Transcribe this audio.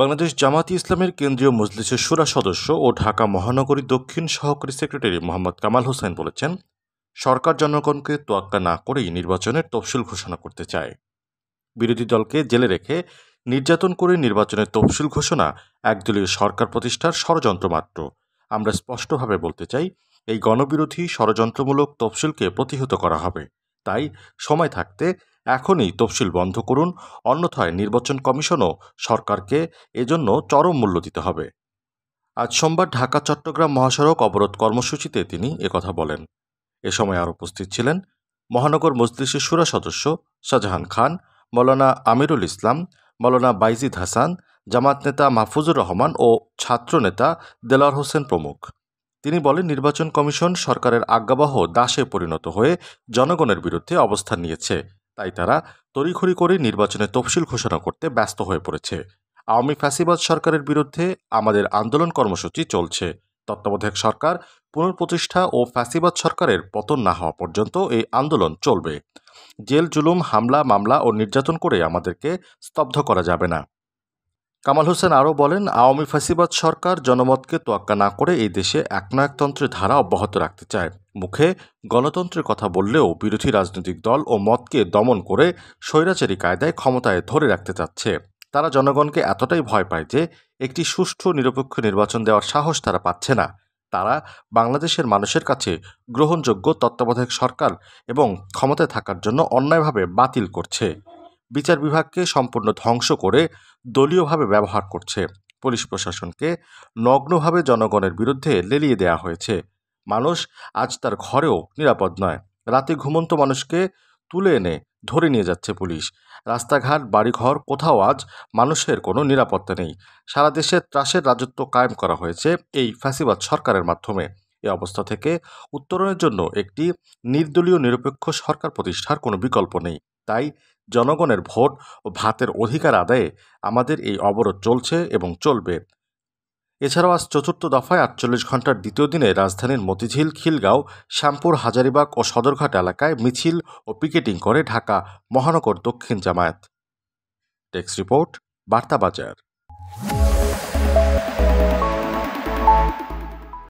বাংলাদেশ জামাতি ইসলামের কেন্দ্রীয় মজলিসের সুরা সদস্য ও ঢাকা মহানগরী দক্ষিণ সহকারী সেক্রেটারি মোহাম্মদ কামাল হোসেন বলেছেন সরকার জনগণকে তোয়াক্কা না করেই নির্বাচনের তফসিল ঘোষণা করতে চায় বিরোধী দলকে জেলে রেখে নির্যাতন করে নির্বাচনের তফসিল ঘোষণা একদলীয় সরকার প্রতিষ্ঠার ষড়যন্ত্র মাত্র আমরা স্পষ্টভাবে বলতে চাই এই গণবিরোধী ষড়যন্ত্রমূলক তফসিলকে প্রতিহত করা হবে তাই সময় থাকতে এখনই তফসিল বন্ধ করুন অন্যথায় নির্বাচন কমিশনও সরকারকে এজন্য চরম মূল্য দিতে হবে আজ সোমবার ঢাকা চট্টগ্রাম মহাসড়ক অবরোধ কর্মসূচিতে তিনি একথা বলেন এ সময় আর উপস্থিত ছিলেন মহানগর মজলিসের সুরা সদস্য শাহজাহান খান মৌলানা আমিরুল ইসলাম মৌলানা বাইজিদ হাসান জামাত নেতা মাহফুজুর রহমান ও ছাত্র নেতা দেলার হোসেন প্রমুখ তিনি বলেন নির্বাচন কমিশন সরকারের আজ্ঞাবহ দাসে পরিণত হয়ে জনগণের বিরুদ্ধে অবস্থান নিয়েছে তাই তারা তড়িঘড়ি করে নির্বাচনের তফসিল ঘোষণা করতে ব্যস্ত হয়ে পড়েছে আওয়ামী ফ্যাসিবাদ সরকারের বিরুদ্ধে আমাদের আন্দোলন কর্মসূচি চলছে তত্ত্বাবধায়ক সরকার পুনঃপ্রতিষ্ঠা ও ফ্যাসিবাদ সরকারের পতন না হওয়া পর্যন্ত এই আন্দোলন চলবে জেল জুলুম হামলা মামলা ও নির্যাতন করে আমাদেরকে স্তব্ধ করা যাবে না কামাল হোসেন আরও বলেন আওয়ামী ফাঁসিবাদ সরকার জনমতকে তোয়াক্কা না করে এই দেশে একনায়কতন্ত্রের ধারা অব্যাহত রাখতে চায় মুখে গণতন্ত্রের কথা বললেও বিরোধী রাজনৈতিক দল ও মতকে দমন করে স্বৈরাচারী কায়দায় ক্ষমতায় ধরে রাখতে চাচ্ছে তারা জনগণকে এতটাই ভয় পায় যে একটি সুষ্ঠু নিরপেক্ষ নির্বাচন দেওয়ার সাহস তারা পাচ্ছে না তারা বাংলাদেশের মানুষের কাছে গ্রহণযোগ্য তত্ত্বাবধায়ক সরকার এবং ক্ষমতায় থাকার জন্য অন্যায়ভাবে বাতিল করছে বিচার বিভাগকে সম্পূর্ণ ধ্বংস করে দলীয়ভাবে ব্যবহার করছে পুলিশ প্রশাসনকে নগ্নভাবে জনগণের বিরুদ্ধে লেলিয়ে দেয়া হয়েছে মানুষ আজ তার ঘরেও নিরাপদ নয় রাতে ঘুমন্ত মানুষকে তুলে এনে ধরে নিয়ে যাচ্ছে পুলিশ রাস্তাঘাট বাড়িঘর কোথাও আজ মানুষের কোনো নিরাপত্তা নেই সারা দেশে ত্রাসের রাজত্ব কায়েম করা হয়েছে এই ফ্যাসিবাদ সরকারের মাধ্যমে এ অবস্থা থেকে উত্তরণের জন্য একটি নির্দলীয় নিরপেক্ষ সরকার প্রতিষ্ঠার কোনো বিকল্প নেই তাই জনগণের ভোট ও ভাতের অধিকার আদায়ে আমাদের এই অবরোধ চলছে এবং চলবে এছাড়াও আজ চতুর্থ দফায় আটচল্লিশ ঘন্টার দ্বিতীয় দিনে রাজধানীর মতিঝিল খিলগাঁও শ্যামপুর হাজারিবাগ ও সদরঘাট এলাকায় মিছিল ও পিকেটিং করে ঢাকা মহানগর দক্ষিণ জামায়াত টেক্স রিপোর্ট বার্তা বাজার